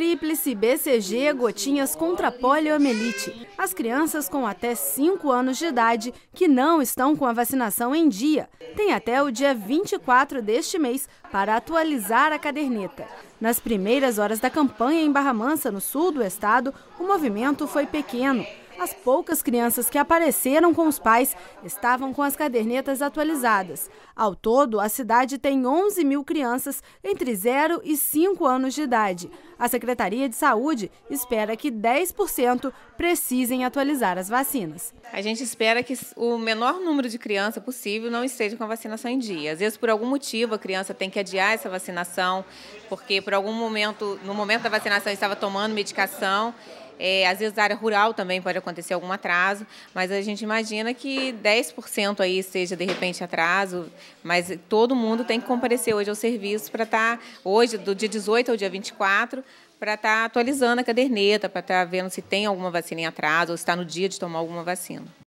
Tríplice, BCG, gotinhas contra poliomielite. As crianças com até 5 anos de idade que não estão com a vacinação em dia têm até o dia 24 deste mês para atualizar a caderneta. Nas primeiras horas da campanha em Barra Mansa, no sul do estado, o movimento foi pequeno. As poucas crianças que apareceram com os pais estavam com as cadernetas atualizadas. Ao todo, a cidade tem 11 mil crianças entre 0 e 5 anos de idade. A Secretaria de Saúde espera que 10% precisem atualizar as vacinas. A gente espera que o menor número de crianças possível não esteja com a vacinação em dia. Às vezes, por algum motivo, a criança tem que adiar essa vacinação, porque por algum momento, no momento da vacinação, estava tomando medicação é, às vezes, a área rural também pode acontecer algum atraso, mas a gente imagina que 10% aí seja, de repente, atraso, mas todo mundo tem que comparecer hoje ao serviço para estar, tá, hoje, do dia 18 ao dia 24, para estar tá atualizando a caderneta, para estar tá vendo se tem alguma vacina em atraso ou se está no dia de tomar alguma vacina.